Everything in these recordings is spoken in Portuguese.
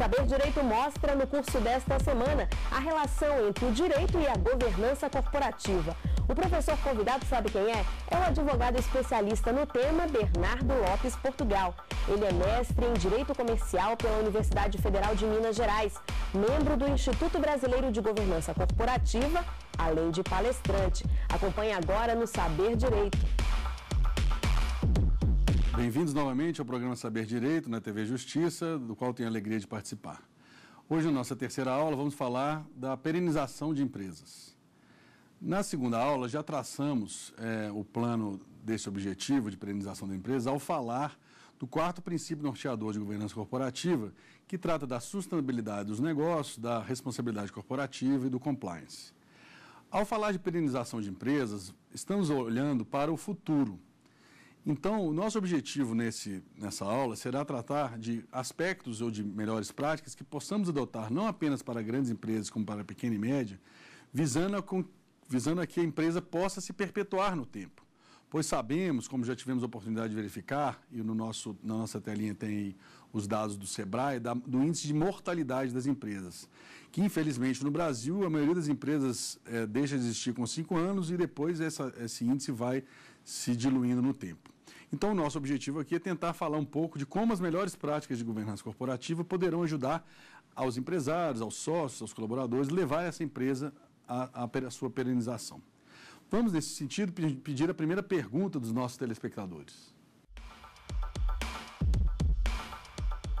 Saber Direito mostra no curso desta semana a relação entre o direito e a governança corporativa. O professor convidado sabe quem é? É o advogado especialista no tema Bernardo Lopes Portugal. Ele é mestre em Direito Comercial pela Universidade Federal de Minas Gerais, membro do Instituto Brasileiro de Governança Corporativa, além de palestrante. Acompanhe agora no Saber Direito. Bem-vindos novamente ao programa Saber Direito na TV Justiça, do qual tenho a alegria de participar. Hoje, na nossa terceira aula, vamos falar da perenização de empresas. Na segunda aula, já traçamos é, o plano desse objetivo de perenização da empresa ao falar do quarto princípio norteador de governança corporativa, que trata da sustentabilidade dos negócios, da responsabilidade corporativa e do compliance. Ao falar de perenização de empresas, estamos olhando para o futuro então, o nosso objetivo nesse, nessa aula será tratar de aspectos ou de melhores práticas que possamos adotar não apenas para grandes empresas, como para a pequena e média, visando a, visando a que a empresa possa se perpetuar no tempo. Pois sabemos, como já tivemos a oportunidade de verificar, e no nosso, na nossa telinha tem os dados do SEBRAE da, do índice de mortalidade das empresas, que infelizmente no Brasil a maioria das empresas é, deixa de existir com cinco anos e depois essa, esse índice vai se diluindo no tempo. Então, o nosso objetivo aqui é tentar falar um pouco de como as melhores práticas de governança corporativa poderão ajudar aos empresários, aos sócios, aos colaboradores, levar essa empresa à, à sua perenização. Vamos, nesse sentido, pedir a primeira pergunta dos nossos telespectadores.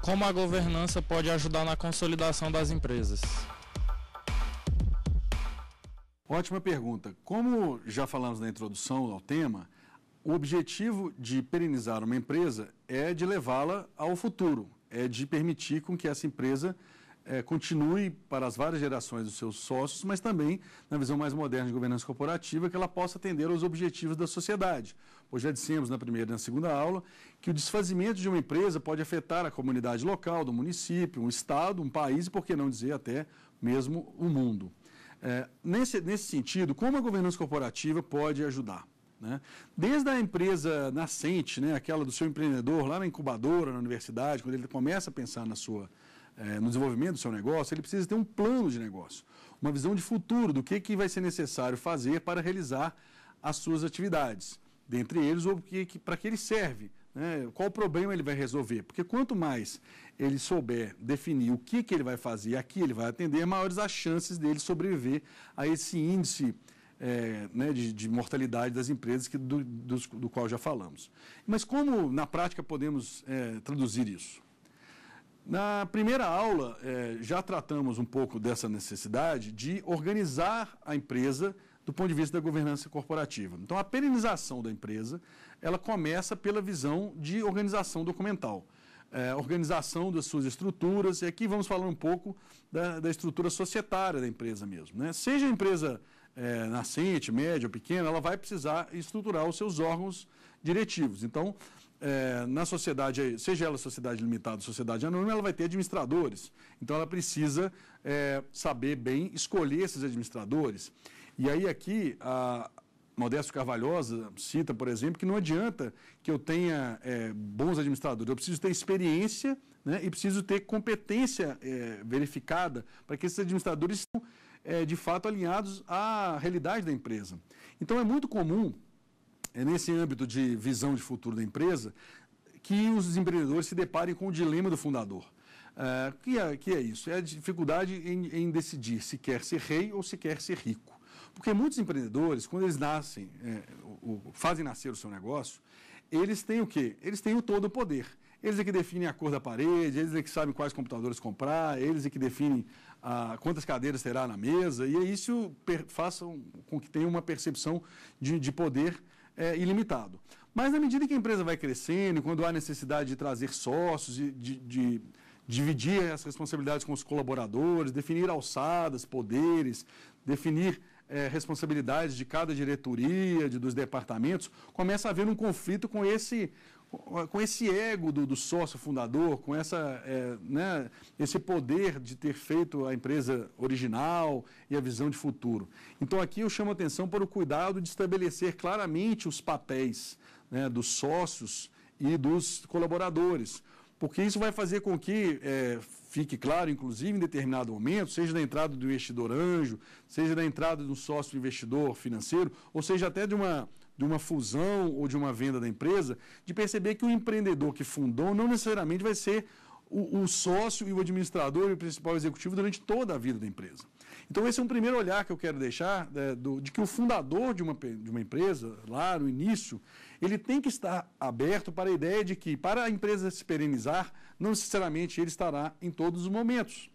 Como a governança pode ajudar na consolidação das empresas? Ótima pergunta. Como já falamos na introdução ao tema, o objetivo de perenizar uma empresa é de levá-la ao futuro, é de permitir com que essa empresa é, continue para as várias gerações dos seus sócios, mas também na visão mais moderna de governança corporativa, que ela possa atender aos objetivos da sociedade. Hoje já dissemos na primeira e na segunda aula que o desfazimento de uma empresa pode afetar a comunidade local, do município, um estado, um país e, por que não dizer, até mesmo o mundo. É, nesse, nesse sentido, como a governança corporativa pode ajudar? Né? Desde a empresa nascente, né, aquela do seu empreendedor lá na incubadora, na universidade, quando ele começa a pensar na sua, é, no desenvolvimento do seu negócio, ele precisa ter um plano de negócio, uma visão de futuro do que, que vai ser necessário fazer para realizar as suas atividades dentre eles, ou para que ele serve, né? qual problema ele vai resolver. Porque quanto mais ele souber definir o que, que ele vai fazer a que ele vai atender, maiores as chances dele sobreviver a esse índice é, né, de, de, mortalidade das empresas que, do, do, do, qual já falamos. Mas como, na prática, podemos é, traduzir isso? Na primeira aula, é, já tratamos um pouco dessa necessidade de organizar a empresa do ponto de vista da governança corporativa. Então, a perenização da empresa, ela começa pela visão de organização documental, é, organização das suas estruturas, e aqui vamos falar um pouco da, da estrutura societária da empresa mesmo. Né? Seja a empresa é, nascente, média ou pequena, ela vai precisar estruturar os seus órgãos diretivos. Então, é, na sociedade, seja ela sociedade limitada ou sociedade anônima, ela vai ter administradores. Então, ela precisa é, saber bem escolher esses administradores. E aí aqui a Modesto Carvalhosa cita, por exemplo, que não adianta que eu tenha é, bons administradores, eu preciso ter experiência né, e preciso ter competência é, verificada para que esses administradores sejam, é, de fato, alinhados à realidade da empresa. Então é muito comum, é, nesse âmbito de visão de futuro da empresa, que os empreendedores se deparem com o dilema do fundador. Uh, que, é, que é isso? É a dificuldade em, em decidir se quer ser rei ou se quer ser rico. Porque muitos empreendedores, quando eles nascem, é, o, o, fazem nascer o seu negócio, eles têm o quê? Eles têm o todo o poder. Eles é que definem a cor da parede, eles é que sabem quais computadores comprar, eles é que definem ah, quantas cadeiras terá na mesa, e isso per, façam com que tenha uma percepção de, de poder é, ilimitado. Mas na medida que a empresa vai crescendo, quando há necessidade de trazer sócios, de, de, de dividir as responsabilidades com os colaboradores, definir alçadas, poderes, definir é, responsabilidades de cada diretoria, de, dos departamentos, começa a haver um conflito com esse com esse ego do, do sócio fundador, com essa, é, né, esse poder de ter feito a empresa original e a visão de futuro. Então, aqui eu chamo a atenção para o cuidado de estabelecer claramente os papéis né, dos sócios e dos colaboradores porque isso vai fazer com que é, fique claro, inclusive em determinado momento, seja da entrada do investidor anjo, seja da entrada de um sócio investidor financeiro, ou seja até de uma, de uma fusão ou de uma venda da empresa, de perceber que o empreendedor que fundou não necessariamente vai ser o, o sócio e o administrador e o principal executivo durante toda a vida da empresa. Então, esse é um primeiro olhar que eu quero deixar é, do, de que o fundador de uma, de uma empresa, lá no início, ele tem que estar aberto para a ideia de que, para a empresa se perenizar, não necessariamente ele estará em todos os momentos.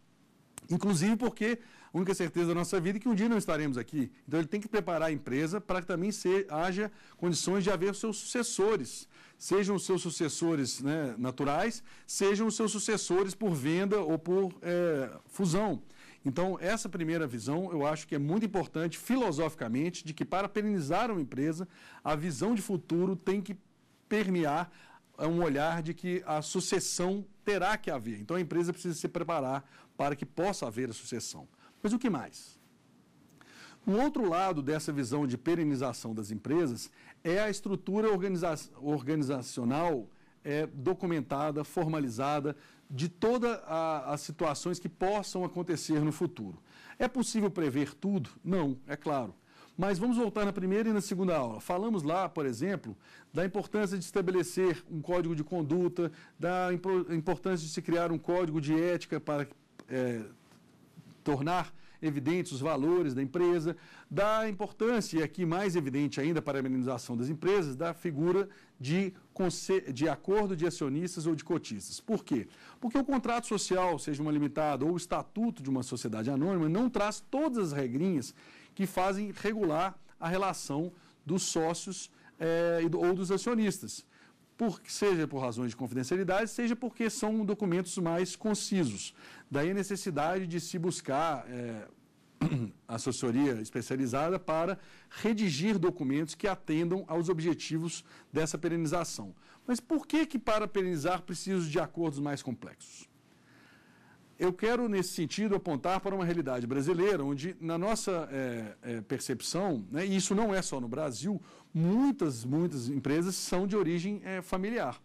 Inclusive porque a única certeza da nossa vida é que um dia não estaremos aqui. Então ele tem que preparar a empresa para que também se, haja condições de haver seus sucessores. Sejam os seus sucessores né, naturais, sejam os seus sucessores por venda ou por é, fusão. Então, essa primeira visão eu acho que é muito importante filosoficamente, de que para perenizar uma empresa, a visão de futuro tem que permear um olhar de que a sucessão terá que haver. Então, a empresa precisa se preparar para que possa haver a sucessão. Mas o que mais? Um outro lado dessa visão de perenização das empresas é a estrutura organiza organizacional é, documentada, formalizada, de todas as situações que possam acontecer no futuro. É possível prever tudo? Não, é claro. Mas vamos voltar na primeira e na segunda aula. Falamos lá, por exemplo, da importância de estabelecer um código de conduta, da importância de se criar um código de ética para é, tornar evidentes os valores da empresa, da importância, e aqui mais evidente ainda para a minimização das empresas, da figura de, de acordo de acionistas ou de cotistas. Por quê? Porque o contrato social, seja uma limitada ou o estatuto de uma sociedade anônima, não traz todas as regrinhas que fazem regular a relação dos sócios é, ou dos acionistas. Por, seja por razões de confidencialidade, seja porque são documentos mais concisos. Daí a necessidade de se buscar é, assessoria especializada para redigir documentos que atendam aos objetivos dessa perenização. Mas por que que para perenizar preciso de acordos mais complexos? Eu quero, nesse sentido, apontar para uma realidade brasileira, onde, na nossa é, é, percepção, né, e isso não é só no Brasil, muitas, muitas empresas são de origem é, familiar.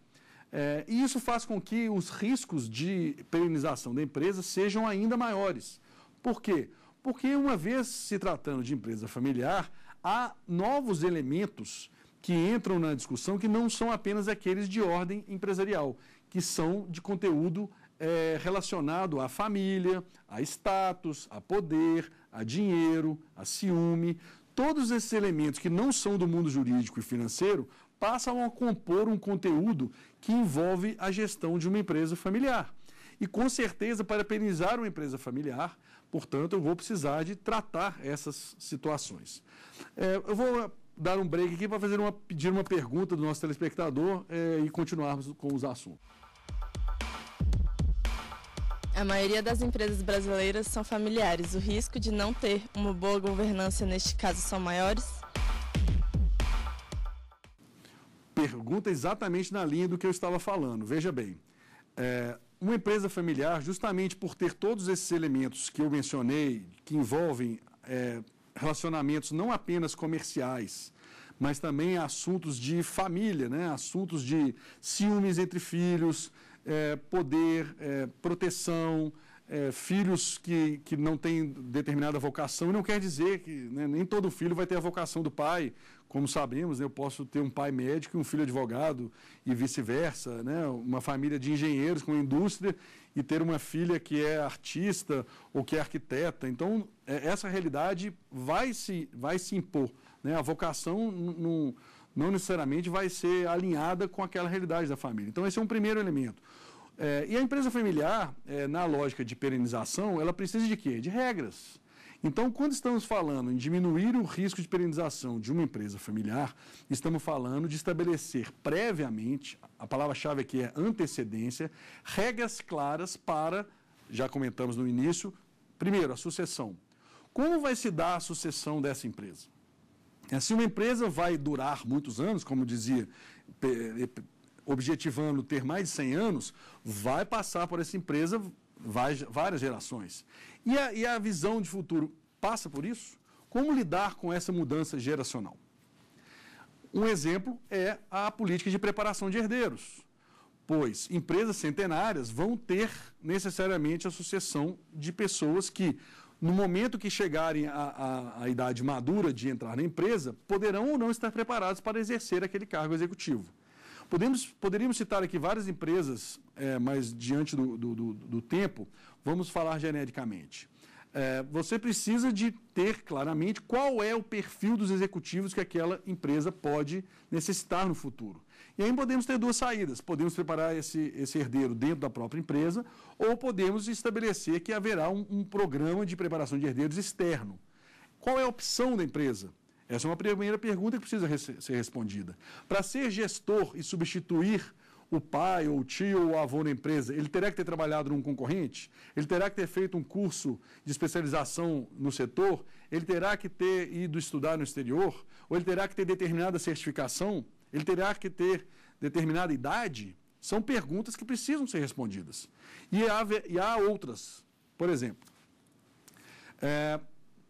e isso faz com que os riscos de perenização da empresa sejam ainda maiores. Por quê? Porque, uma vez se tratando de empresa familiar, há novos elementos que entram na discussão que não são apenas aqueles de ordem empresarial, que são de conteúdo é, relacionado à família, a status, a poder, a dinheiro, a ciúme. Todos esses elementos que não são do mundo jurídico e financeiro passam a compor um conteúdo que envolve a gestão de uma empresa familiar. E com certeza, para penalizar uma empresa familiar, Portanto, eu vou precisar de tratar essas situações. É, eu vou ah, dar um break aqui para fazer uma, pedir uma pergunta do nosso telespectador é, e continuarmos com os assuntos. A maioria das empresas brasileiras são familiares. O risco de não ter uma boa governança neste caso são maiores? Pergunta exatamente na linha do que eu estava falando. Veja bem, é, uma empresa familiar, justamente por ter todos esses elementos que eu mencionei, que envolvem é, relacionamentos não apenas comerciais, mas também assuntos de família, né? assuntos de ciúmes entre filhos, é, poder, é, proteção, é, filhos que, que não têm determinada vocação, não quer dizer que né, nem todo filho vai ter a vocação do pai, como sabemos, né, eu posso ter um pai médico e um filho advogado e vice-versa, né, uma família de engenheiros com indústria e ter uma filha que é artista ou que é arquiteta. Então, é, essa realidade vai se, vai se impor. Né? A vocação não, não necessariamente vai ser alinhada com aquela realidade da família. Então, esse é um primeiro elemento. É, e a empresa familiar, é, na lógica de perenização, ela precisa de quê? De regras. Então, quando estamos falando em diminuir o risco de perenização de uma empresa familiar, estamos falando de estabelecer previamente, a palavra-chave aqui é antecedência, regras claras para, já comentamos no início, primeiro, a sucessão. Como vai se dar a sucessão dessa empresa? É, se uma empresa vai durar muitos anos, como dizia objetivando ter mais de 100 anos, vai passar por essa empresa várias gerações. E a, e a visão de futuro passa por isso? Como lidar com essa mudança geracional? Um exemplo é a política de preparação de herdeiros, pois empresas centenárias vão ter necessariamente a sucessão de pessoas que, no momento que chegarem à, idade madura de entrar na empresa, poderão ou não estar preparados para exercer aquele cargo executivo. Podemos, poderíamos citar aqui várias empresas, é, mas diante do, do, do, do, tempo, vamos falar genericamente. É, você precisa de ter claramente qual é o perfil dos executivos que aquela empresa pode necessitar no futuro. E aí podemos ter duas saídas. Podemos preparar esse, esse herdeiro dentro da própria empresa ou podemos estabelecer que haverá um, um programa de preparação de herdeiros externo. Qual é a opção da empresa? Essa é uma primeira pergunta que precisa ser respondida. Para ser gestor e substituir o pai, ou o tio, ou o avô na empresa, ele terá que ter trabalhado num concorrente? Ele terá que ter feito um curso de especialização no setor? Ele terá que ter ido estudar no exterior? Ou ele terá que ter determinada certificação? Ele terá que ter determinada idade? São perguntas que precisam ser respondidas. E há, e há outras. Por exemplo, é,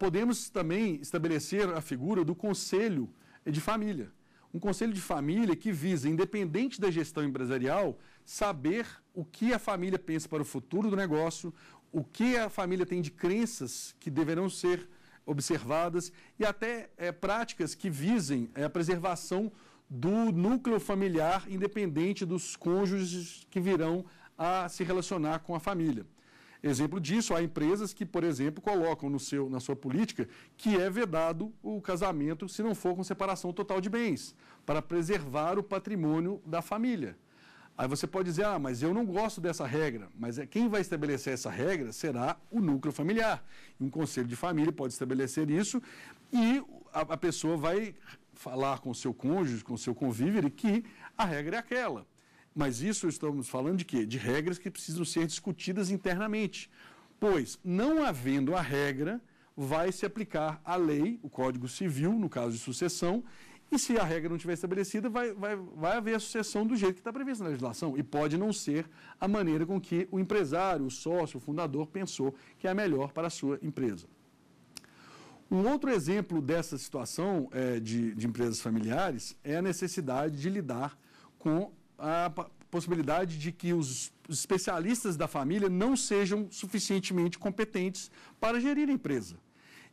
Podemos também estabelecer a figura do conselho de família. Um conselho de família que visa, independente da gestão empresarial, saber o que a família pensa para o futuro do negócio, o que a família tem de crenças que deverão ser observadas e até é, práticas que visem é, a preservação do núcleo familiar, independente dos cônjuges que virão a se relacionar com a família. Exemplo disso, há empresas que, por exemplo, colocam no seu, na sua política que é vedado o casamento se não for com separação total de bens, para preservar o patrimônio da família. Aí você pode dizer, ah, mas eu não gosto dessa regra. Mas é, quem vai estabelecer essa regra será o núcleo familiar. Um conselho de família pode estabelecer isso e a, pessoa vai falar com o seu cônjuge, com o seu convívio, que a regra é aquela. Mas isso estamos falando de quê? De regras que precisam ser discutidas internamente. Pois, não havendo a regra, vai se aplicar a lei, o Código Civil, no caso de sucessão, e se a regra não estiver estabelecida, vai, vai, vai haver a sucessão do jeito que está previsto na legislação. E pode não ser a maneira com que o empresário, o sócio, o fundador pensou que é a melhor para a sua empresa. Um outro exemplo dessa situação é, de, de empresas familiares é a necessidade de lidar com a possibilidade de que os especialistas da família não sejam suficientemente competentes para gerir a empresa.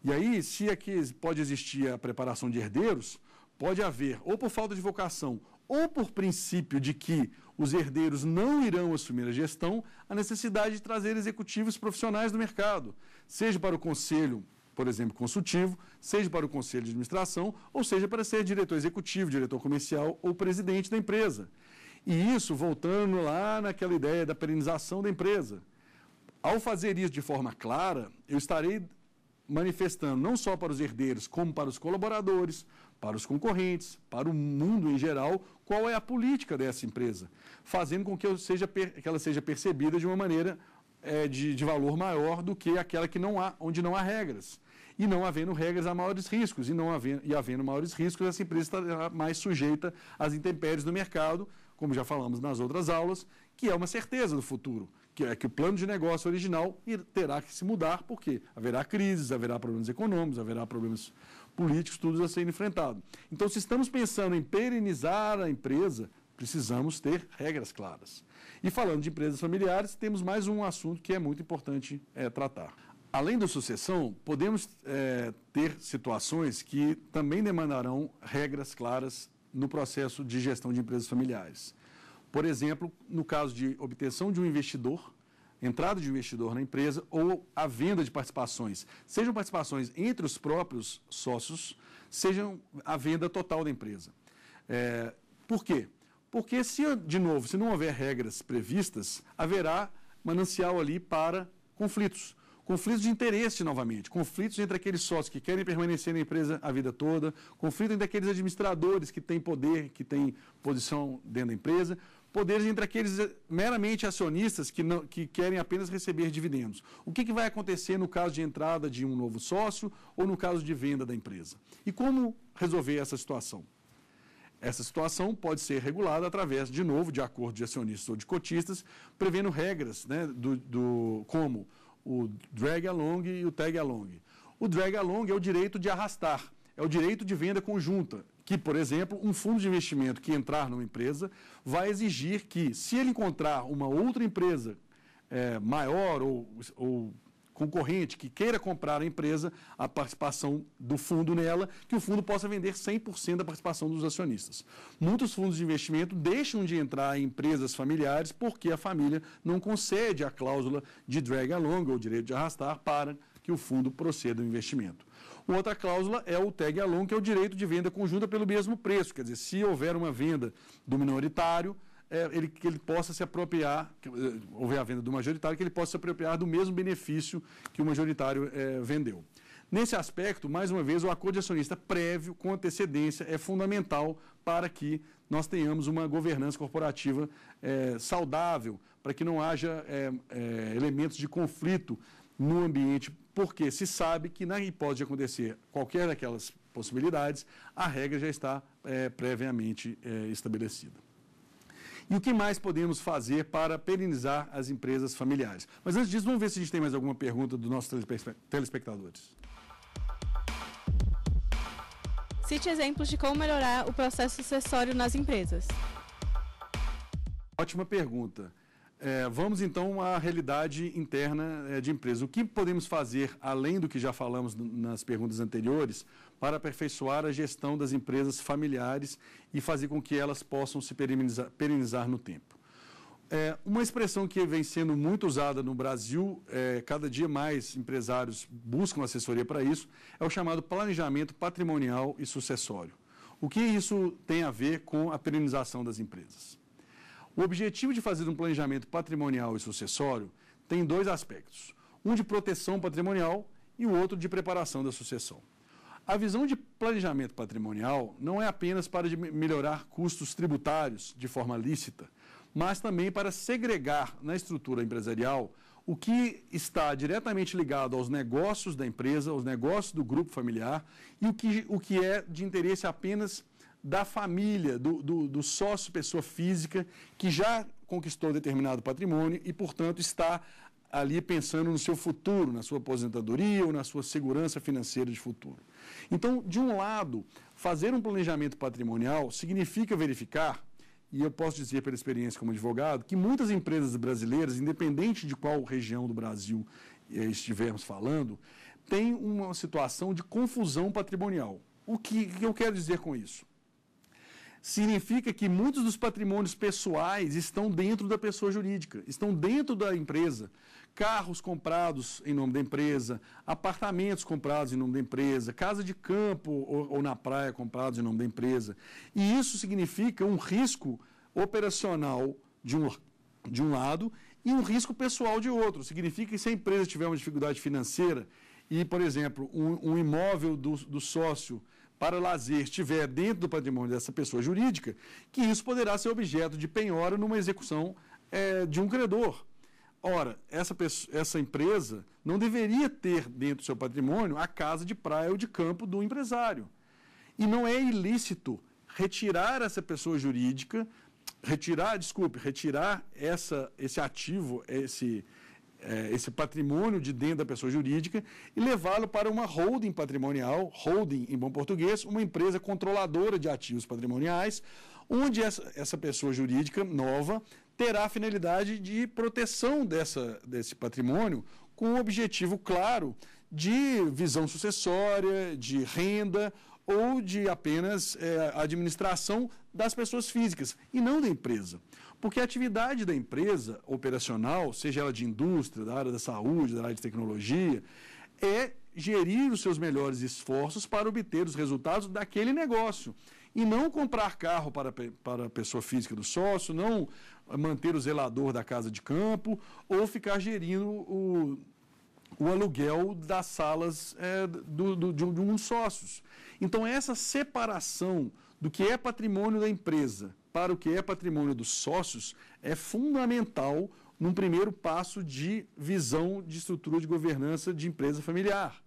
E aí, se aqui pode existir a preparação de herdeiros, pode haver, ou por falta de vocação, ou por princípio de que os herdeiros não irão assumir a gestão, a necessidade de trazer executivos profissionais do mercado, seja para o conselho, por exemplo, consultivo, seja para o conselho de administração, ou seja para ser diretor executivo, diretor comercial ou presidente da empresa. E isso voltando lá naquela ideia da perenização da empresa. Ao fazer isso de forma clara, eu estarei manifestando não só para os herdeiros, como para os colaboradores, para os concorrentes, para o mundo em geral, qual é a política dessa empresa, fazendo com que, seja, que ela seja percebida de uma maneira é, de, de, valor maior do que aquela que não há, onde não há regras. E não havendo regras, há maiores riscos. E, não havendo, e havendo maiores riscos, essa empresa estará mais sujeita às intempéries do mercado, como já falamos nas outras aulas, que é uma certeza do futuro, que é que o plano de negócio original terá que se mudar, porque haverá crises, haverá problemas econômicos, haverá problemas políticos, tudo a ser enfrentado. Então, se estamos pensando em perenizar a empresa, precisamos ter regras claras. E falando de empresas familiares, temos mais um assunto que é muito importante é, tratar. Além da sucessão, podemos é, ter situações que também demandarão regras claras no processo de gestão de empresas familiares. Por exemplo, no caso de obtenção de um investidor, entrada de um investidor na empresa ou a venda de participações, sejam participações entre os próprios sócios, sejam a venda total da empresa. É, por quê? Porque, se, de novo, se não houver regras previstas, haverá manancial ali para conflitos. Conflitos de interesse novamente, conflitos entre aqueles sócios que querem permanecer na empresa a vida toda, conflito entre aqueles administradores que têm poder, que têm posição dentro da empresa, poderes entre aqueles eh, meramente acionistas que, não, que querem apenas receber dividendos. O que, que vai acontecer no caso de entrada de um novo sócio ou no caso de venda da empresa? E como resolver essa situação? Essa situação pode ser regulada através, de novo, de acordo de acionistas ou de cotistas, prevendo regras né, do, do, como o drag along e o tag along. O drag along é o direito de arrastar, é o direito de venda conjunta, que, por exemplo, um fundo de investimento que entrar numa empresa vai exigir que, se ele encontrar uma outra empresa é, maior ou, ou concorrente que queira comprar a empresa, a participação do fundo nela, que o fundo possa vender 100% da participação dos acionistas. Muitos fundos de investimento deixam de entrar em empresas familiares porque a família não concede a cláusula de drag along, ou direito de arrastar, para que o fundo proceda o investimento. Outra cláusula é o tag along, que é o direito de venda conjunta pelo mesmo preço, quer dizer, se houver uma venda do minoritário, é, ele, que ele possa se apropriar, que, eh, houver a venda do majoritário, que ele possa se apropriar do mesmo benefício que o majoritário é, vendeu. Nesse aspecto, mais uma vez, o acordo de acionista prévio, com antecedência, é fundamental para que nós tenhamos uma governança corporativa é, saudável, para que não haja elementos de conflito no ambiente, porque se sabe que, na hipótese de acontecer qualquer daquelas possibilidades, a regra já está previamente estabelecida. E o que mais podemos fazer para perenizar as empresas familiares? Mas antes disso, vamos ver se a gente tem mais alguma pergunta dos nossos telespectadores. Cite exemplos de como melhorar o processo sucessório nas empresas. Ótima pergunta. É, vamos então à realidade interna é, de empresa. O que podemos fazer, além do que já falamos nas perguntas anteriores, para aperfeiçoar a gestão das empresas familiares e fazer com que elas possam se perenizar, perenizar no tempo. É, uma expressão que vem sendo muito usada no Brasil, é, cada dia mais empresários buscam assessoria para isso, é o chamado planejamento patrimonial e sucessório. O que isso tem a ver com a perenização das empresas? O objetivo de fazer um planejamento patrimonial e sucessório tem dois aspectos: um de proteção patrimonial e o outro de preparação da sucessão. A visão de planejamento patrimonial não é apenas para melhorar custos tributários de forma lícita, mas também para segregar na estrutura empresarial o que está diretamente ligado aos negócios da empresa, aos negócios do grupo familiar e o que, o que é de interesse apenas da família, do, do, do sócio, pessoa física, que já conquistou determinado patrimônio e, portanto, está ali pensando no seu futuro, na sua aposentadoria ou na sua segurança financeira de futuro. Então, de um lado, fazer um planejamento patrimonial significa verificar, e eu posso dizer pela experiência como advogado, que muitas empresas brasileiras, independente de qual região do Brasil eh, estivermos falando, têm uma situação de confusão patrimonial. O que, que eu quero dizer com isso? significa que muitos dos patrimônios pessoais estão dentro da pessoa jurídica, estão dentro da empresa, carros comprados em nome da empresa, apartamentos comprados em nome da empresa, casa de campo ou, ou na praia comprados em nome da empresa. E isso significa um risco operacional de um, de um lado e um risco pessoal de outro. Significa que se a empresa tiver uma dificuldade financeira e, por exemplo, um, um imóvel do, do sócio para lazer estiver dentro do patrimônio dessa pessoa jurídica, que isso poderá ser objeto de penhora numa execução é, de um credor. Ora, essa, pessoa, essa empresa não deveria ter dentro do seu patrimônio a casa de praia ou de campo do empresário. E não é ilícito retirar essa pessoa jurídica, retirar, desculpe, retirar essa, esse ativo, esse, é, esse patrimônio de dentro da pessoa jurídica e levá-lo para uma holding patrimonial, holding em bom português, uma empresa controladora de ativos patrimoniais, onde essa, essa pessoa jurídica nova terá a finalidade de proteção dessa, desse patrimônio, com o objetivo claro de visão sucessória, de renda ou de apenas é, administração das pessoas físicas e não da empresa. Porque a atividade da empresa operacional, seja ela de indústria, da área da saúde, da área de tecnologia, é gerir os seus melhores esforços para obter os resultados daquele negócio e não comprar carro para, para a pessoa física do sócio, não manter o zelador da casa de campo ou ficar gerindo o, o aluguel das salas é, do, do, de, de dos sócios. Então, essa separação do que é patrimônio da empresa para o que é patrimônio dos sócios é fundamental num primeiro passo de visão de estrutura de governança de empresa familiar.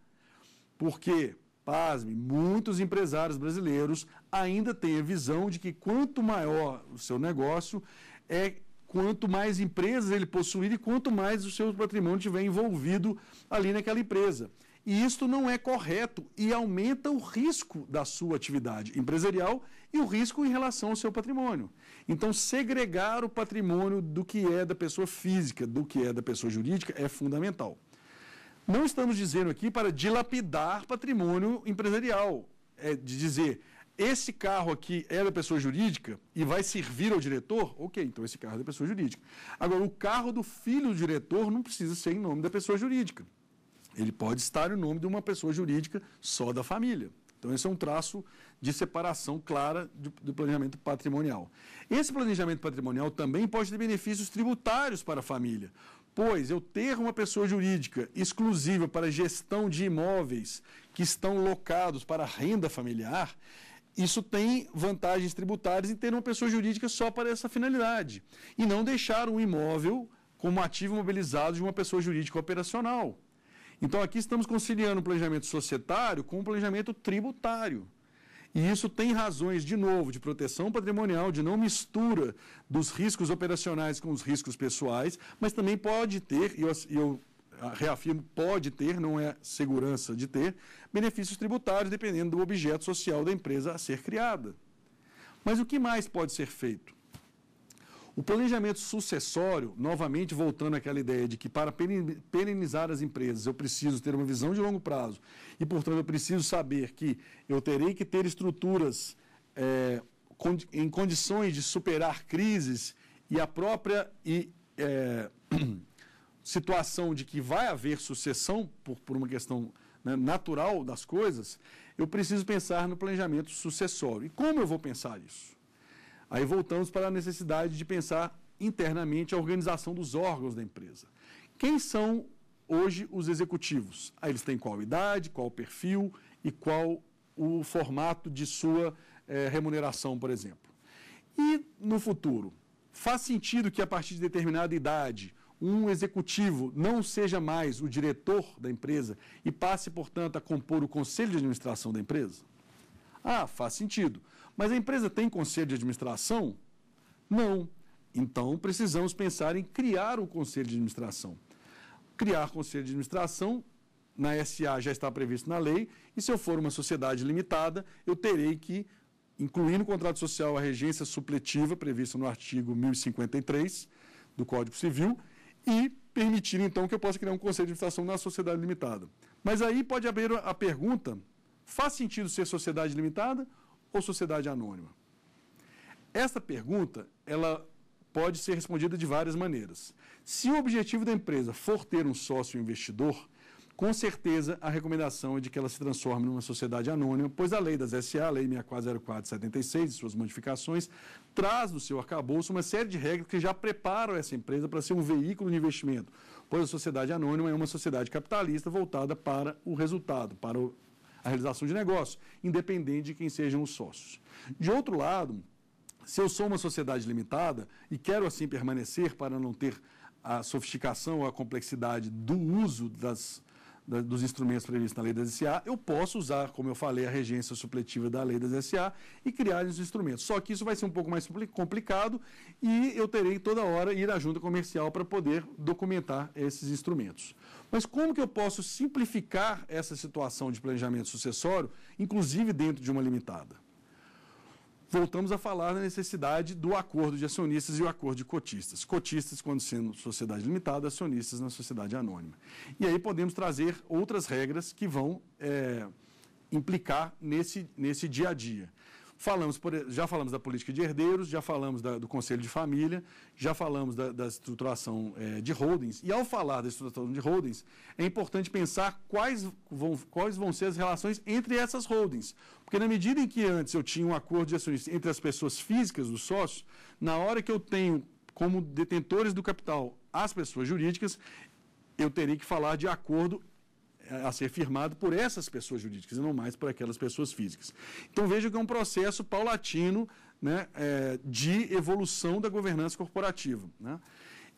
Porque, pasme, muitos empresários brasileiros ainda tem a visão de que quanto maior o seu negócio, é quanto mais empresas ele possuir e quanto mais o seu patrimônio tiver envolvido ali naquela empresa. E isto não é correto e aumenta o risco da sua atividade empresarial e o risco em relação ao seu patrimônio. Então, segregar o patrimônio do que é da pessoa física, do que é da pessoa jurídica, é fundamental. Não estamos dizendo aqui para dilapidar patrimônio empresarial, é de dizer, esse carro aqui é da pessoa jurídica e vai servir ao diretor, ok, então esse carro é da pessoa jurídica. Agora, o carro do filho do diretor não precisa ser em nome da pessoa jurídica. Ele pode estar em nome de uma pessoa jurídica só da família. Então, esse é um traço de separação clara do, do planejamento patrimonial. Esse planejamento patrimonial também pode ter benefícios tributários para a família, Pois eu ter uma pessoa jurídica exclusiva para gestão de imóveis que estão locados para renda familiar, isso tem vantagens tributárias em ter uma pessoa jurídica só para essa finalidade. E não deixar um imóvel como ativo mobilizado de uma pessoa jurídica operacional. Então, aqui estamos conciliando o planejamento societário com o planejamento tributário. E isso tem razões, de novo, de proteção patrimonial, de não mistura dos riscos operacionais com os riscos pessoais, mas também pode ter, e eu, eu reafirmo, pode ter, não é segurança de ter, benefícios tributários, dependendo do objeto social da empresa a ser criada. Mas o que mais pode ser feito? O planejamento sucessório, novamente voltando àquela ideia de que para perenizar as empresas eu preciso ter uma visão de longo prazo e, portanto, eu preciso saber que eu terei que ter estruturas é, em condições de superar crises e a própria e, é, situação de que vai haver sucessão por, por uma questão né, natural das coisas, eu preciso pensar no planejamento sucessório. E como eu vou pensar isso? Aí voltamos para a necessidade de pensar internamente a organização dos órgãos da empresa. Quem são hoje os executivos? Aí eles têm qual idade, qual perfil e qual o formato de sua eh, remuneração, por exemplo. E no futuro, faz sentido que a partir de determinada idade um executivo não seja mais o diretor da empresa e passe, portanto, a compor o conselho de administração da empresa? Ah, faz sentido. Mas a empresa tem conselho de administração? Não. Então, precisamos pensar em criar um conselho de administração. Criar conselho de administração na SA já está previsto na lei, e se eu for uma sociedade limitada, eu terei que, incluindo o contrato social, a regência supletiva prevista no artigo 1053 do Código Civil, e permitir, então, que eu possa criar um conselho de administração na sociedade limitada. Mas aí pode abrir a pergunta: faz sentido ser sociedade limitada ou sociedade anônima? Essa pergunta, ela pode ser respondida de várias maneiras. Se o objetivo da empresa for ter um sócio investidor, com certeza, a recomendação é de que ela se transforme numa sociedade anônima, pois a lei das SA, a lei 640476 e suas modificações, traz no seu arcabouço uma série de regras que já preparam essa empresa para ser um veículo de investimento, pois a sociedade anônima é uma sociedade capitalista voltada para o resultado, para a realização de negócio, independente de quem sejam os sócios. De outro lado, se eu sou uma sociedade limitada e quero assim permanecer para não ter a sofisticação ou a complexidade do uso das da, dos instrumentos previstos na lei das SA, eu posso usar, como eu falei, a regência supletiva da lei das SA e criar os instrumentos. Só que isso vai ser um pouco mais complicado e eu terei toda hora ir à junta comercial para poder documentar esses instrumentos. Mas como que eu posso simplificar essa situação de planejamento sucessório, inclusive dentro de uma limitada? voltamos a falar da necessidade do acordo de acionistas e o acordo de cotistas. Cotistas, quando sendo sociedade limitada, acionistas na sociedade anônima. E aí podemos trazer outras regras que vão é, implicar nesse, nesse dia a dia. Falamos por, já falamos da política de herdeiros, já falamos da, do conselho de família, já falamos da, da estruturação é, de holdings. E ao falar da estruturação de holdings, é importante pensar quais vão, quais vão ser as relações entre essas holdings. Porque na medida em que antes eu tinha um acordo de acionistas entre as pessoas físicas, os sócios, na hora que eu tenho como detentores do capital as pessoas jurídicas, eu teria que falar de acordo a ser firmado por essas pessoas jurídicas e não mais por aquelas pessoas físicas. Então veja que é um processo paulatino né, é, de evolução da governança corporativa. Né?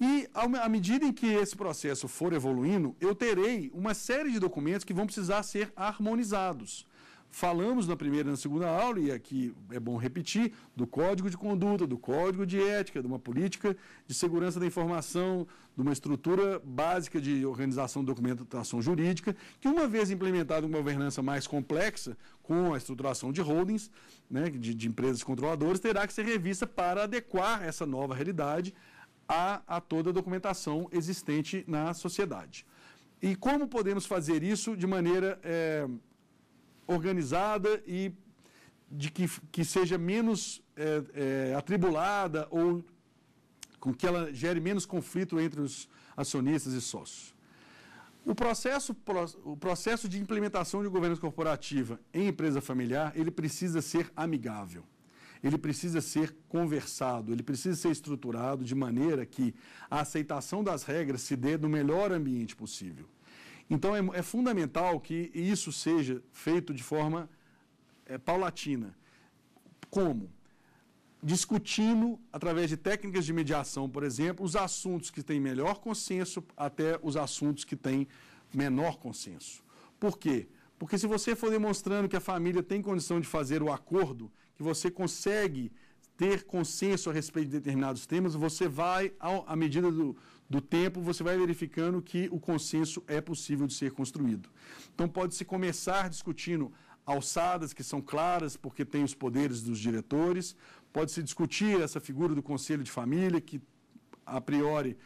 E à medida em que esse processo for evoluindo, eu terei uma série de documentos que vão precisar ser harmonizados. Falamos na primeira e na segunda aula, e aqui é bom repetir, do código de conduta, do código de ética, de uma política de segurança da informação, de uma estrutura básica de organização de documentação jurídica, que uma vez implementada uma governança mais complexa, com a estruturação de holdings, né, de, de empresas controladoras, terá que ser revista para adequar essa nova realidade a, a toda a documentação existente na sociedade. E como podemos fazer isso de maneira... É, organizada e de que, que seja menos é, é, atribulada ou com que ela gere menos conflito entre os acionistas e sócios. O processo, o processo de implementação de governança corporativa em empresa familiar, ele precisa ser amigável, ele precisa ser conversado, ele precisa ser estruturado de maneira que a aceitação das regras se dê no melhor ambiente possível. Então é, é fundamental que isso seja feito de forma é, paulatina. Como? discutindo, através de técnicas de mediação, por exemplo, os assuntos que têm melhor consenso até os assuntos que têm menor consenso. Por quê? Porque se você for demonstrando que a família tem condição de fazer o acordo, que você consegue ter consenso a respeito de determinados temas, você vai, à medida do, do tempo, você vai verificando que o consenso é possível de ser construído. Então, pode-se começar discutindo alçadas que são claras, porque tem os poderes dos diretores, pode-se discutir essa figura do conselho de família, que a priori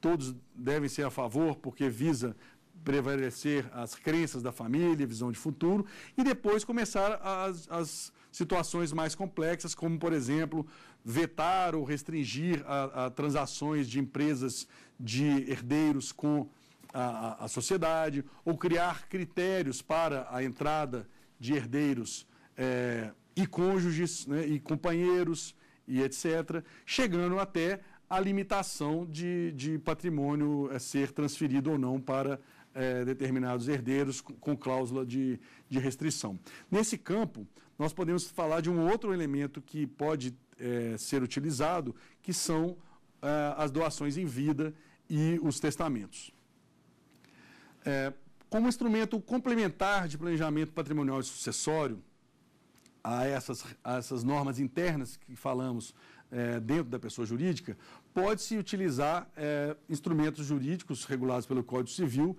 todos devem ser a favor, porque visa prevalecer as crenças da família, visão de futuro, e depois começar as, as situações mais complexas, como, por exemplo, vetar ou restringir a, a transações de empresas de herdeiros com a, a, sociedade, ou criar critérios para a entrada de herdeiros é, e cônjuges, né, e companheiros, e etc., chegando até a limitação de, de patrimônio é, ser transferido ou não para é, determinados herdeiros com, com cláusula de, de restrição. Nesse campo, nós podemos falar de um outro elemento que pode é, ser utilizado, que são é, as doações em vida e os testamentos. É, como instrumento complementar de planejamento patrimonial e sucessório, a essas, a essas normas internas que falamos é, dentro da pessoa jurídica, pode-se utilizar é, instrumentos jurídicos regulados pelo Código Civil,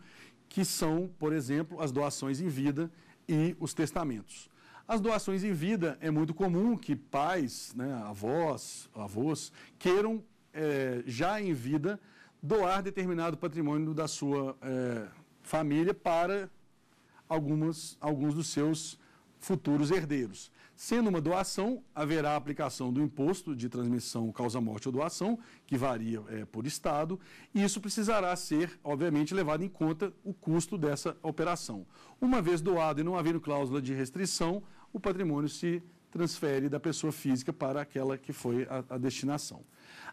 que são, por exemplo, as doações em vida e os testamentos. As doações em vida é muito comum que pais, né, avós, avós, queiram é, já em vida doar determinado patrimônio da sua é, família para algumas, alguns dos seus futuros herdeiros. Sendo uma doação, haverá aplicação do imposto de transmissão causa-morte ou doação, que varia é, por estado, e isso precisará ser, obviamente, levado em conta o custo dessa operação. Uma vez doado e não havendo cláusula de restrição, o patrimônio se transfere da pessoa física para aquela que foi a, a destinação.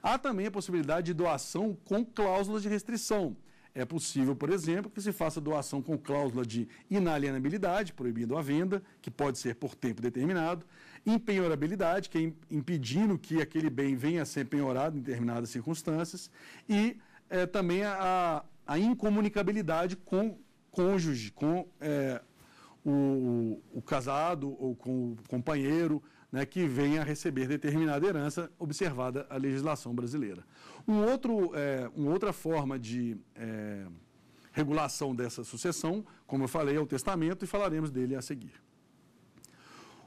Há também a possibilidade de doação com cláusulas de restrição. É possível, por exemplo, que se faça doação com cláusula de inalienabilidade, proibindo a venda, que pode ser por tempo determinado, empenhorabilidade, que é impedindo que aquele bem venha a ser empenhorado em determinadas circunstâncias, e é, também a, a incomunicabilidade com cônjuge, com é, o, o, casado ou com o companheiro né, que venha a receber determinada herança, observada a legislação brasileira. Um outro, é, uma outra forma de é, regulação dessa sucessão, como eu falei, é o testamento e falaremos dele a seguir.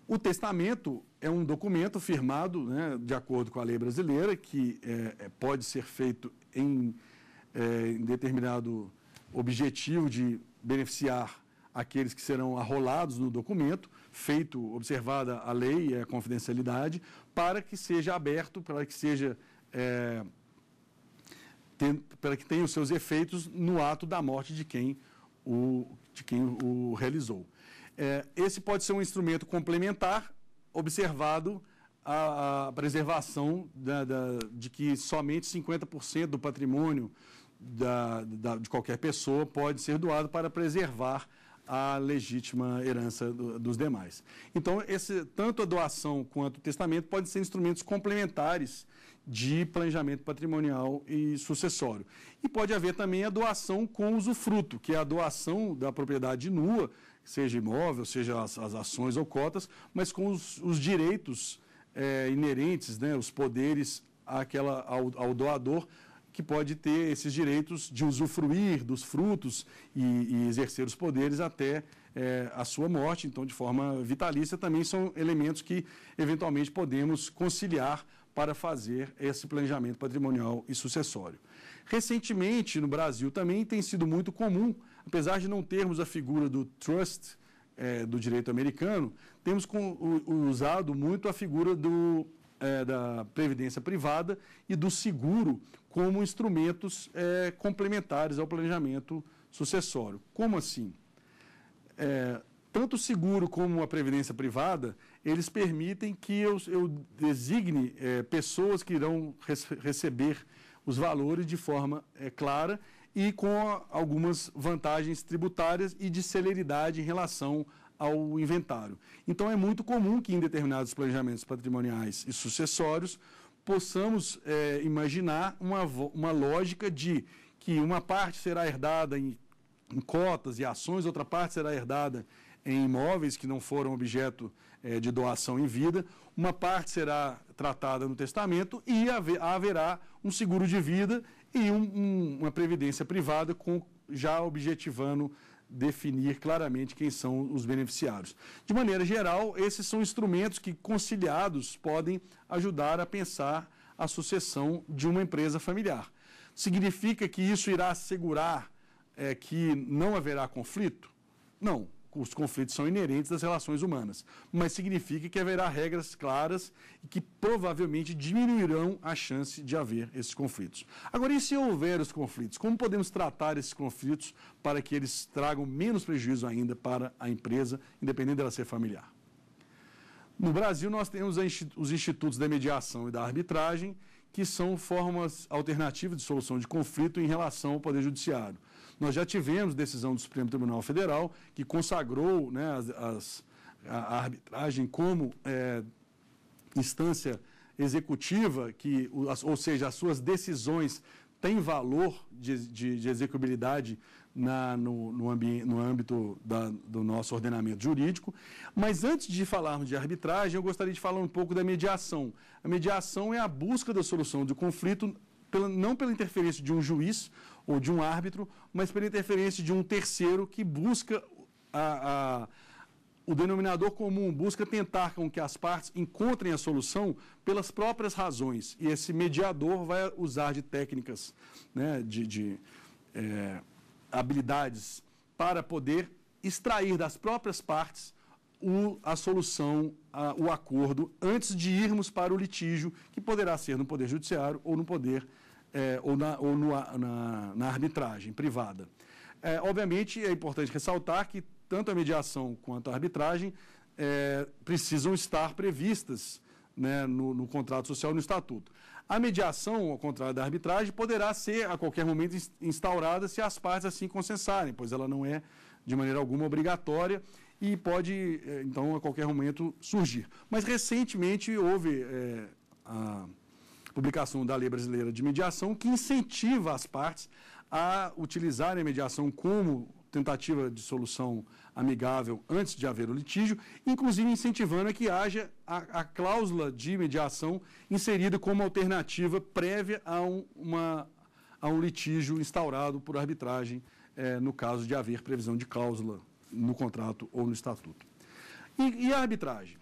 O testamento é um documento firmado, né, de acordo com a lei brasileira, que é, é pode ser feito em, é, em determinado objetivo de beneficiar aqueles que serão arrolados no documento, feito observada a lei e a confidencialidade, para que seja aberto, para que seja é, para que tenha os seus efeitos no ato da morte de quem o, de quem o realizou. É, esse pode ser um instrumento complementar, observado a, a preservação da, da, de que somente 50% do patrimônio da, de qualquer pessoa pode ser doado para preservar a legítima herança do, dos demais. Então, esse, tanto a doação quanto o testamento podem ser instrumentos complementares de planejamento patrimonial e sucessório. E pode haver também a doação com usufruto, que é a doação da propriedade nua, seja imóvel, seja as, as ações ou cotas, mas com os, os direitos é, inerentes, né, os poderes àquela, ao, ao doador que pode ter esses direitos de usufruir dos frutos e, e exercer os poderes até é, a sua morte, então de forma vitalícia, também são elementos que eventualmente podemos conciliar para fazer esse planejamento patrimonial e sucessório. Recentemente, no Brasil também tem sido muito comum, apesar de não termos a figura do trust é, do direito americano, temos com, usado muito a figura do é, da previdência privada e do seguro como instrumentos é, complementares ao planejamento sucessório. Como assim? É, tanto o seguro como a previdência privada, eles permitem que eu, eu designe é, pessoas que irão receber os valores de forma é, clara e com algumas vantagens tributárias e de celeridade em relação ao inventário. Então, é muito comum que em determinados planejamentos patrimoniais e sucessórios possamos é, imaginar uma, uma lógica de que uma parte será herdada em, em, cotas e ações, outra parte será herdada em imóveis que não foram objeto é, de doação em vida, uma parte será tratada no testamento e haver, haverá um seguro de vida e um, um, uma previdência privada com já objetivando definir claramente quem são os beneficiários. De maneira geral, esses são instrumentos que, conciliados, podem ajudar a pensar a sucessão de uma empresa familiar. Significa que isso irá assegurar é, que não haverá conflito? Não, os conflitos são inerentes das relações humanas, mas significa que haverá regras claras e que provavelmente diminuirão a chance de haver esses conflitos. Agora, e se houver os conflitos, como podemos tratar esses conflitos para que eles tragam menos prejuízo ainda para a empresa, independente dela ser familiar? No Brasil, nós temos os institutos da mediação e da arbitragem, que são formas alternativas de solução de conflito em relação ao Poder Judiciário. Nós já tivemos decisão do Supremo Tribunal Federal que consagrou né, as, as, a arbitragem como é, instância executiva, que, ou seja, as suas decisões têm valor de, de, de execuibilidade na, no, no, no âmbito da, do nosso ordenamento jurídico. Mas antes de falarmos de arbitragem, eu gostaria de falar um pouco da mediação. A mediação é a busca da solução de conflito pela, não pela interferência de um juiz ou de um árbitro, mas pela interferência de um terceiro que busca a, a, o denominador comum, busca tentar com que as partes encontrem a solução pelas próprias razões. E esse mediador vai usar de técnicas, né, de, de é, habilidades para poder extrair das próprias partes o, a solução, a, o acordo, antes de irmos para o litígio, que poderá ser no Poder Judiciário ou no Poder é, ou, na, ou no, na, na, arbitragem privada. É, obviamente, é importante ressaltar que tanto a mediação quanto a arbitragem é, precisam estar previstas né, no, no contrato social no estatuto. A mediação, ao contrário da arbitragem, poderá ser a qualquer momento instaurada se as partes assim consensarem, pois ela não é de maneira alguma obrigatória e pode, é, então, a qualquer momento surgir. Mas, recentemente, houve é, a publicação da Lei Brasileira de Mediação que incentiva as partes a utilizarem a mediação como tentativa de solução amigável antes de haver o litígio, inclusive incentivando a que haja a, a cláusula de mediação inserida como alternativa prévia a um, uma, a um litígio instaurado por arbitragem, é, no caso de haver previsão de cláusula no contrato ou no estatuto. E, e a arbitragem?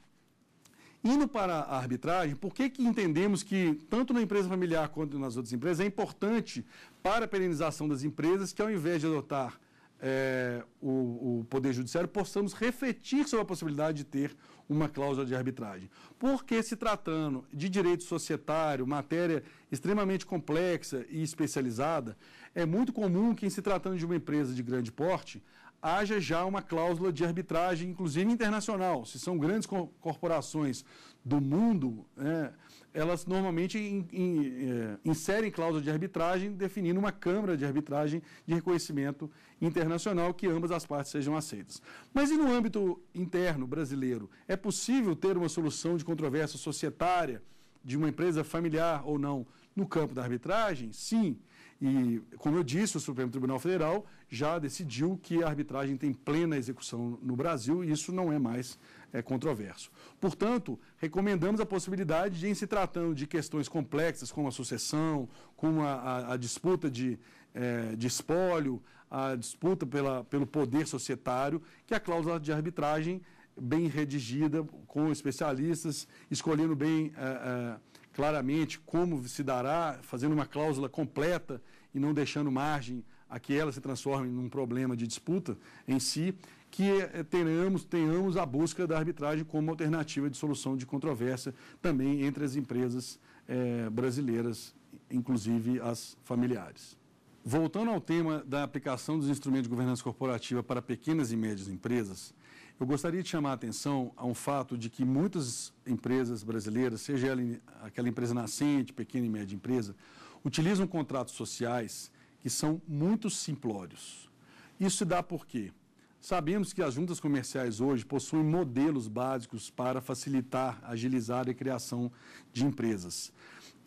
Indo para a arbitragem, por que, que entendemos que, tanto na empresa familiar quanto nas outras empresas, é importante para a perenização das empresas que, ao invés de adotar é, o, o, Poder Judiciário, possamos refletir sobre a possibilidade de ter uma cláusula de arbitragem. Porque, se tratando de direito societário, matéria extremamente complexa e especializada, é muito comum que, em se tratando de uma empresa de grande porte, haja já uma cláusula de arbitragem, inclusive internacional. Se são grandes corporações do mundo, né, elas normalmente in, in, é, inserem cláusula de arbitragem, definindo uma câmara de arbitragem de reconhecimento internacional que ambas as partes sejam aceitas. Mas e no âmbito interno brasileiro? É possível ter uma solução de controvérsia societária de uma empresa familiar ou não no campo da arbitragem? Sim. E, como eu disse, o Supremo Tribunal Federal já decidiu que a arbitragem tem plena execução no Brasil e isso não é mais é, controverso. Portanto, recomendamos a possibilidade de, em se tratando de questões complexas, como a sucessão, como a, a, a disputa de, é, de espólio, a disputa pela, pelo poder societário, que a cláusula de arbitragem bem redigida, com especialistas, escolhendo bem. É, é claramente como se dará, fazendo uma cláusula completa e não deixando margem a que ela se transforme num problema de disputa em si, que eh, tenhamos, tenhamos a busca da arbitragem como alternativa de solução de controvérsia também entre as empresas eh, brasileiras, inclusive as familiares. Voltando ao tema da aplicação dos instrumentos de governança corporativa para pequenas e médias empresas, eu gostaria de chamar a atenção a um fato de que muitas empresas brasileiras, seja ela, aquela empresa nascente, pequena e média empresa, utilizam contratos sociais que são muito simplórios. Isso se dá por quê? Sabemos que as juntas comerciais hoje possuem modelos básicos para facilitar, agilizar a criação de empresas.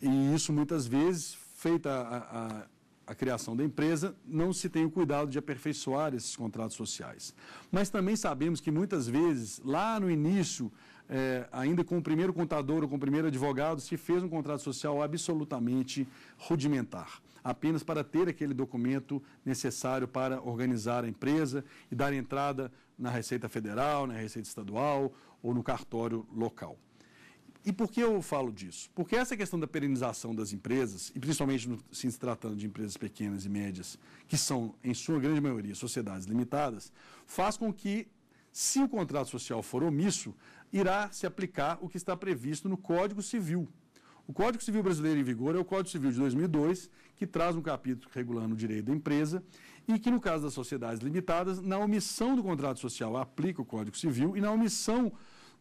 E isso muitas vezes feita a, a a criação da empresa, não se tem o cuidado de aperfeiçoar esses contratos sociais. Mas também sabemos que muitas vezes, lá no início, é, ainda com o primeiro contador ou com o primeiro advogado, se fez um contrato social absolutamente rudimentar apenas para ter aquele documento necessário para organizar a empresa e dar entrada na Receita Federal, na Receita Estadual ou no cartório local. E por que eu falo disso? Porque essa questão da perenização das empresas, e principalmente no, se tratando de empresas pequenas e médias, que são, em sua grande maioria, sociedades limitadas, faz com que, se o contrato social for omisso, irá se aplicar o que está previsto no Código Civil. O Código Civil Brasileiro em vigor é o Código Civil de 2002, que traz um capítulo regulando o direito da empresa e que, no caso das sociedades limitadas, na omissão do contrato social aplica o Código Civil e na omissão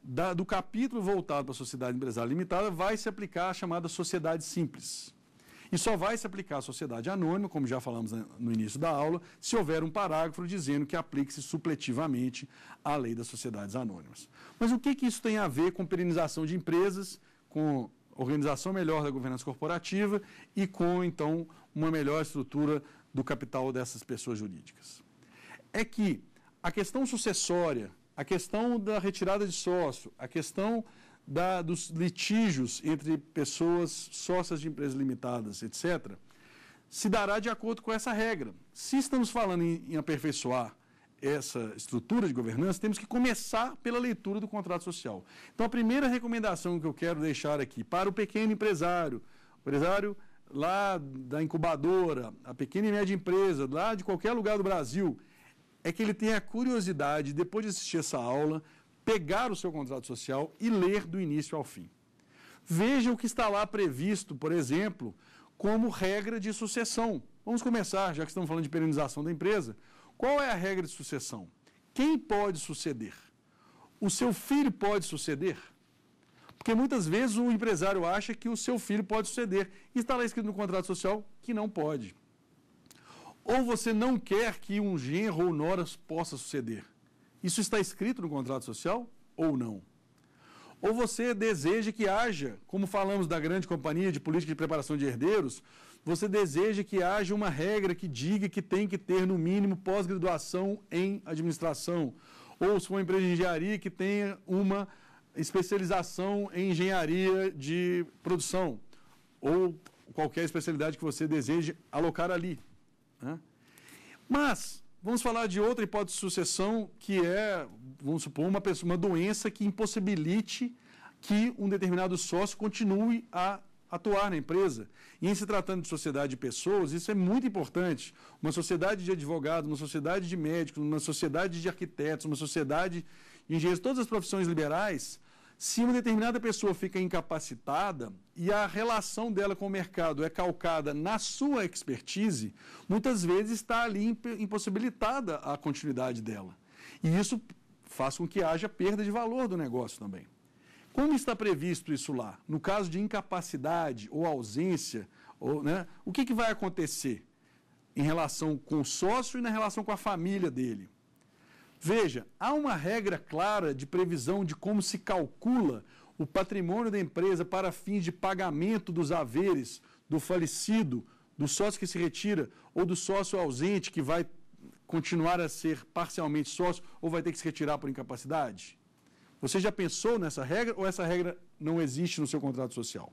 da, do capítulo voltado para a sociedade empresária limitada, vai se aplicar a chamada sociedade simples. E só vai se aplicar a sociedade anônima, como já falamos no início da aula, se houver um parágrafo dizendo que aplique-se supletivamente à lei das sociedades anônimas. Mas o que, que isso tem a ver com perenização de empresas, com organização melhor da governança corporativa e com, então, uma melhor estrutura do capital dessas pessoas jurídicas? É que a questão sucessória a questão da retirada de sócio, a questão da, dos litígios entre pessoas sócias de empresas limitadas, etc., se dará de acordo com essa regra. Se estamos falando em, em aperfeiçoar essa estrutura de governança, temos que começar pela leitura do contrato social. Então, a primeira recomendação que eu quero deixar aqui para o pequeno empresário, empresário lá da incubadora, a pequena e média empresa, lá de qualquer lugar do Brasil, é que ele tenha a curiosidade, depois de assistir essa aula, pegar o seu contrato social e ler do início ao fim. Veja o que está lá previsto, por exemplo, como regra de sucessão. Vamos começar, já que estamos falando de perenização da empresa. Qual é a regra de sucessão? Quem pode suceder? O seu filho pode suceder? Porque muitas vezes o empresário acha que o seu filho pode suceder. E está lá escrito no contrato social que não pode ou você não quer que um genro ou noras possa suceder. Isso está escrito no contrato social ou não? Ou você deseja que haja, como falamos da grande companhia de política de preparação de herdeiros, você deseja que haja uma regra que diga que tem que ter, no mínimo, pós-graduação em administração. Ou se for uma empresa de engenharia, que tenha uma especialização em engenharia de produção. Ou qualquer especialidade que você deseje alocar ali. Né? Mas, vamos falar de outra hipótese de sucessão, que é, vamos supor, uma, pessoa, uma doença que impossibilite que um determinado sócio continue a atuar na empresa. E em se tratando de sociedade de pessoas, isso é muito importante. Uma sociedade de advogados, uma sociedade de médicos, uma sociedade de arquitetos, uma sociedade de engenheiros, todas as profissões liberais, se uma determinada pessoa fica incapacitada e a relação dela com o mercado é calcada na sua expertise, muitas vezes está ali impossibilitada a continuidade dela. E isso faz com que haja perda de valor do negócio também. Como está previsto isso lá? No caso de incapacidade ou ausência, ou, né, o que, que vai acontecer em relação com o sócio e na relação com a família dele? Veja, há uma regra clara de previsão de como se calcula o patrimônio da empresa para fins de pagamento dos haveres do falecido, do sócio que se retira ou do sócio ausente que vai continuar a ser parcialmente sócio ou vai ter que se retirar por incapacidade? Você já pensou nessa regra ou essa regra não existe no seu contrato social?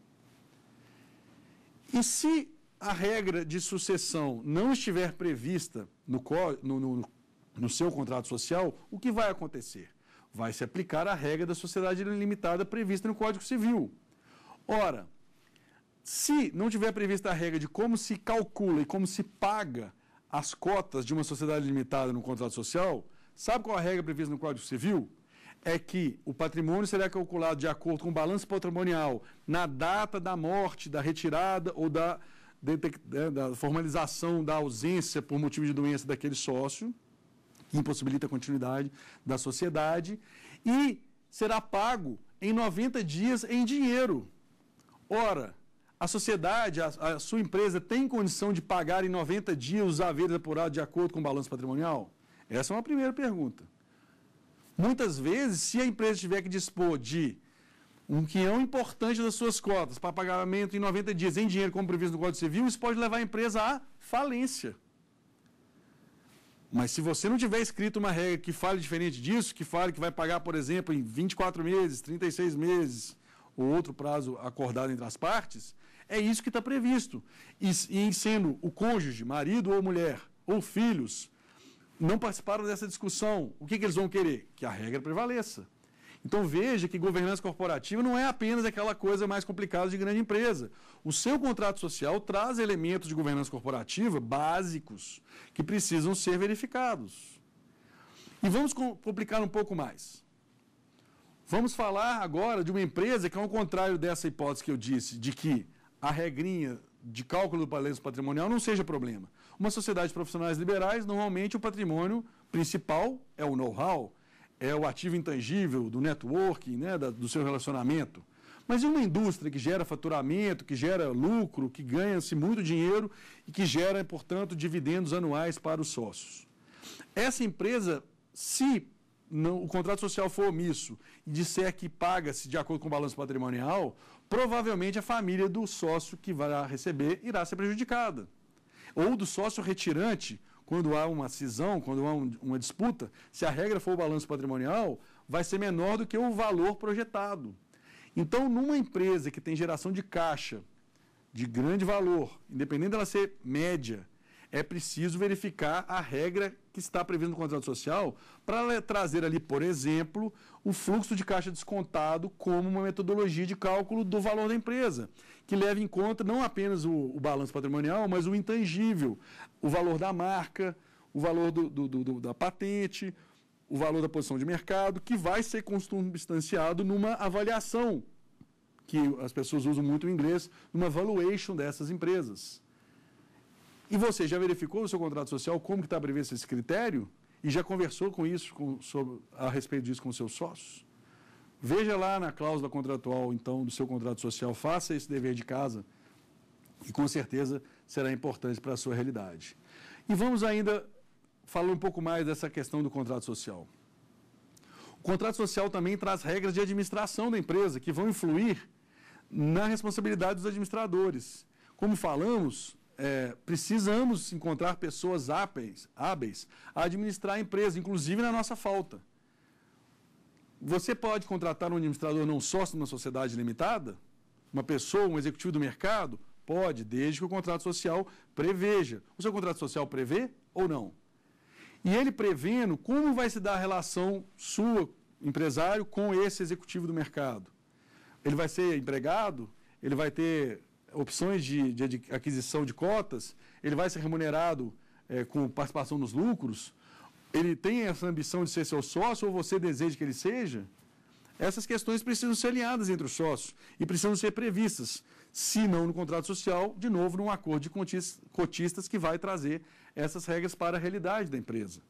E se a regra de sucessão não estiver prevista no, no, no no seu contrato social, o que vai acontecer? Vai se aplicar a regra da sociedade limitada prevista no Código Civil. Ora, se não tiver prevista a regra de como se calcula e como se paga as cotas de uma sociedade limitada no contrato social, sabe qual a regra prevista no Código Civil? É que o patrimônio será calculado de acordo com o balanço patrimonial na data da morte, da retirada ou da, né, da formalização da ausência por motivo de doença daquele sócio que impossibilita a continuidade da sociedade, e será pago em 90 dias em dinheiro. Ora, a sociedade, a, a sua empresa, tem condição de pagar em 90 dias os haveres apurados de acordo com o balanço patrimonial? Essa é uma primeira pergunta. Muitas vezes, se a empresa tiver que dispor de um quinhão importante das suas cotas para pagamento em 90 dias em dinheiro, como previsto no Código Civil, isso pode levar a empresa à falência. Mas se você não tiver escrito uma regra que fale diferente disso, que fale que vai pagar, por exemplo, em 24 meses, 36 meses, ou outro prazo acordado entre as partes, é isso que está previsto. E, e sendo o cônjuge, marido ou mulher, ou filhos, não participaram dessa discussão, o que, que eles vão querer? Que a regra prevaleça. Então veja que governança corporativa não é apenas aquela coisa mais complicada de grande empresa. O seu contrato social traz elementos de governança corporativa básicos que precisam ser verificados. E vamos complicar um pouco mais. Vamos falar agora de uma empresa que, ao contrário dessa hipótese que eu disse, de que a regrinha de cálculo do balanço patrimonial não seja problema. Uma sociedade de profissionais liberais, normalmente o patrimônio principal é o know-how, é o ativo intangível do networking, né, da, do seu relacionamento. Mas é uma indústria que gera faturamento, que gera lucro, que ganha-se muito dinheiro e que gera, portanto, dividendos anuais para os sócios. Essa empresa, se não, o contrato social for omisso e disser que paga-se de acordo com o balanço patrimonial, provavelmente a família do sócio que vai receber irá ser prejudicada. Ou do sócio retirante, quando há uma cisão, quando há um, uma disputa, se a regra for o balanço patrimonial, vai ser menor do que o valor projetado. Então, numa empresa que tem geração de caixa de grande valor, independente dela ser média é preciso verificar a regra que está prevista no contrato social para trazer ali, por exemplo, o fluxo de caixa descontado como uma metodologia de cálculo do valor da empresa, que leve em conta não apenas o, o balanço patrimonial, mas o intangível, o valor da marca, o valor do, do, do, da patente, o valor da posição de mercado, que vai ser consubstanciado numa avaliação, que as pessoas usam muito o inglês, numa valuation dessas empresas. E você já verificou no seu contrato social como está previsto esse critério? E já conversou com isso, com, sobre, a respeito disso com seus sócios? Veja lá na cláusula contratual, então, do seu contrato social, faça esse dever de casa e com certeza será importante para a sua realidade. E vamos ainda falar um pouco mais dessa questão do contrato social. O contrato social também traz regras de administração da empresa que vão influir na responsabilidade dos administradores. Como falamos, é, precisamos encontrar pessoas hábeis, hábeis a administrar a empresa, inclusive na nossa falta. Você pode contratar um administrador não sócio numa sociedade limitada? Uma pessoa, um executivo do mercado? Pode, desde que o contrato social preveja. O seu contrato social prevê ou não? E ele prevendo como vai se dar a relação sua, empresário, com esse executivo do mercado. Ele vai ser empregado? Ele vai ter opções de, de, aquisição de cotas, ele vai ser remunerado é, com participação nos lucros? Ele tem essa ambição de ser seu sócio ou você deseja que ele seja? Essas questões precisam ser alinhadas entre os sócios e precisam ser previstas, se não no contrato social, de novo num acordo de cotistas que vai trazer essas regras para a realidade da empresa.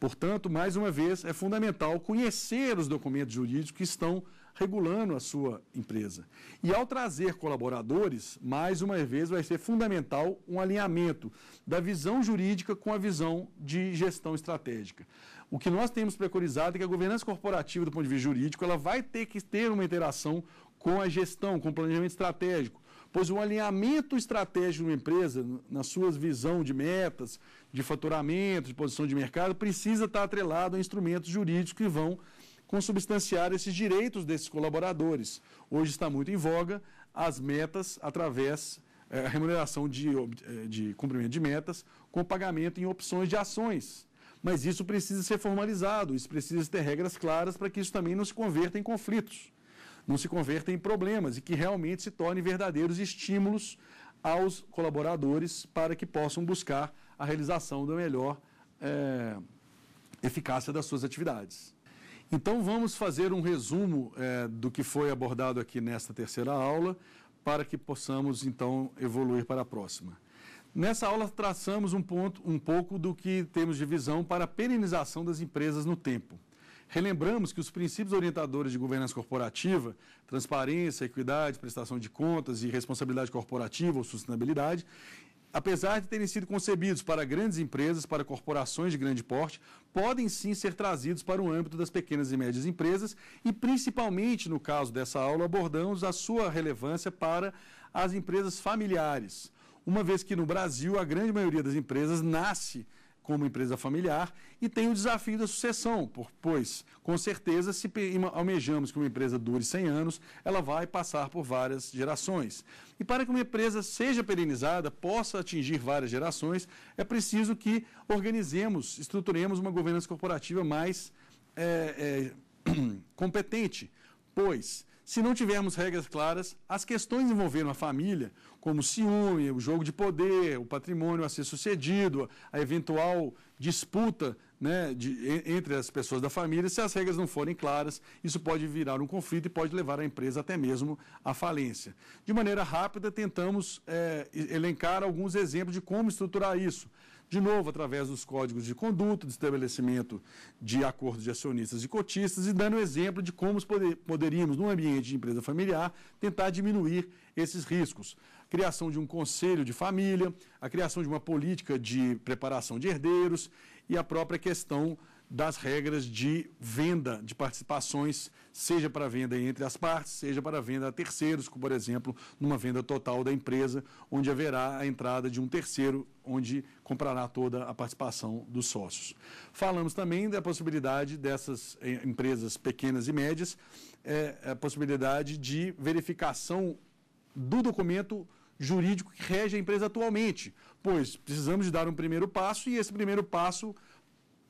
Portanto, mais uma vez, é fundamental conhecer os documentos jurídicos que estão regulando a sua empresa. E ao trazer colaboradores, mais uma vez vai ser fundamental um alinhamento da visão jurídica com a visão de gestão estratégica. O que nós temos preconizado é que a governança corporativa, do ponto de vista jurídico, ela vai ter que ter uma interação com a gestão, com o planejamento estratégico, pois o alinhamento estratégico de uma empresa, na sua visão de metas, de faturamento, de posição de mercado, precisa estar atrelado a instrumentos jurídicos que vão consubstanciar esses direitos desses colaboradores. Hoje está muito em voga as metas através é, remuneração de, eh, de cumprimento de metas com pagamento em opções de ações. Mas isso precisa ser formalizado, isso precisa ter regras claras para que isso também não se converta em conflitos, não se converta em problemas e que realmente se tornem verdadeiros estímulos aos colaboradores para que possam buscar a realização da melhor é, eficácia das suas atividades. Então vamos fazer um resumo é, do que foi abordado aqui nesta terceira aula, para que possamos então evoluir para a próxima. Nessa aula traçamos um ponto, um pouco do que temos de visão para a perenização das empresas no tempo. Relembramos que os princípios orientadores de governança corporativa, transparência, equidade, prestação de contas e responsabilidade corporativa ou sustentabilidade, apesar de terem sido concebidos para grandes empresas, para corporações de grande porte, podem sim ser trazidos para o âmbito das pequenas e médias empresas e, principalmente no caso dessa aula, abordamos a sua relevância para as empresas familiares, uma vez que no Brasil a grande maioria das empresas nasce como empresa familiar e tem o desafio da sucessão, pois, com certeza, se almejamos que uma empresa dure 100 anos, ela vai passar por várias gerações. E para que uma empresa seja perenizada, possa atingir várias gerações, é preciso que organizemos, estruturemos uma governança corporativa mais é, é, competente, pois se não tivermos regras claras, as questões envolvendo a família, como o ciúme, o jogo de poder, o patrimônio a ser sucedido, a eventual disputa né, de, entre as pessoas da família, se as regras não forem claras, isso pode virar um conflito e pode levar a empresa até mesmo à falência. De maneira rápida, tentamos é, elencar alguns exemplos de como estruturar isso de novo, através dos códigos de conduta, do estabelecimento de acordos de acionistas e cotistas e dando exemplo de como poderíamos, num ambiente de empresa familiar, tentar diminuir esses riscos. Criação de um conselho de família, a criação de uma política de preparação de herdeiros e a própria questão das regras de venda de participações, seja para venda entre as partes, seja para venda a terceiros, como por exemplo, numa venda total da empresa, onde haverá a entrada de um terceiro, onde comprará toda a participação dos sócios. Falamos também da possibilidade dessas eh, empresas pequenas e médias, é, a possibilidade de verificação do documento jurídico que rege a empresa atualmente, pois precisamos de dar um primeiro passo e esse primeiro passo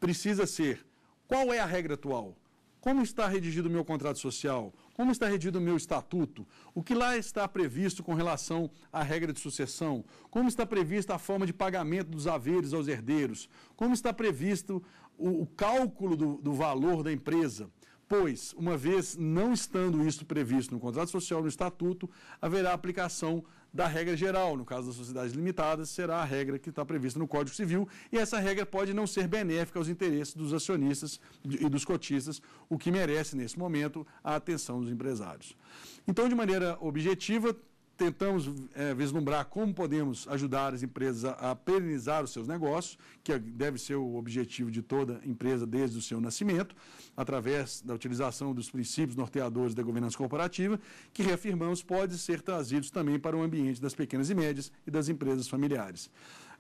precisa ser qual é a regra atual? Como está redigido o meu contrato social? Como está redigido o meu estatuto? O que lá está previsto com relação à regra de sucessão? Como está prevista a forma de pagamento dos haveres aos herdeiros? Como está previsto o, o cálculo do, do valor da empresa? Pois, uma vez não estando isso previsto no contrato social, no estatuto, haverá aplicação da regra geral. No caso das sociedades limitadas, será a regra que está prevista no Código Civil, e essa regra pode não ser benéfica aos interesses dos acionistas e dos cotistas, o que merece, nesse momento, a atenção dos empresários. Então, de maneira objetiva, tentamos é, vislumbrar como podemos ajudar as empresas a, a perenizar os seus negócios, que deve ser o objetivo de toda empresa desde o seu nascimento, através da utilização dos princípios norteadores da governança corporativa, que reafirmamos pode ser trazidos também para o ambiente das pequenas e médias e das empresas familiares.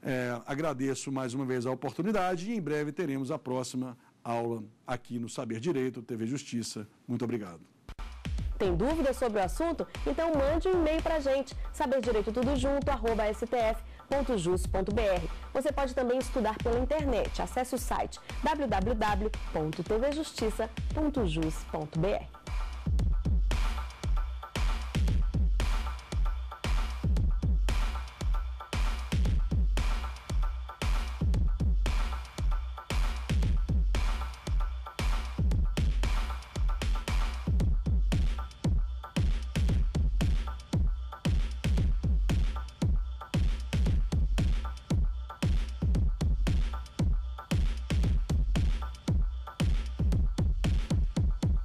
É, agradeço mais uma vez a oportunidade e em breve teremos a próxima aula aqui no Saber Direito, TV Justiça. Muito obrigado. Tem dúvidas sobre o assunto? Então mande um e-mail para a gente, saberdireitotudojunto.stf.jus.br. Você pode também estudar pela internet. Acesse o site www.tvjustiça.jus.br.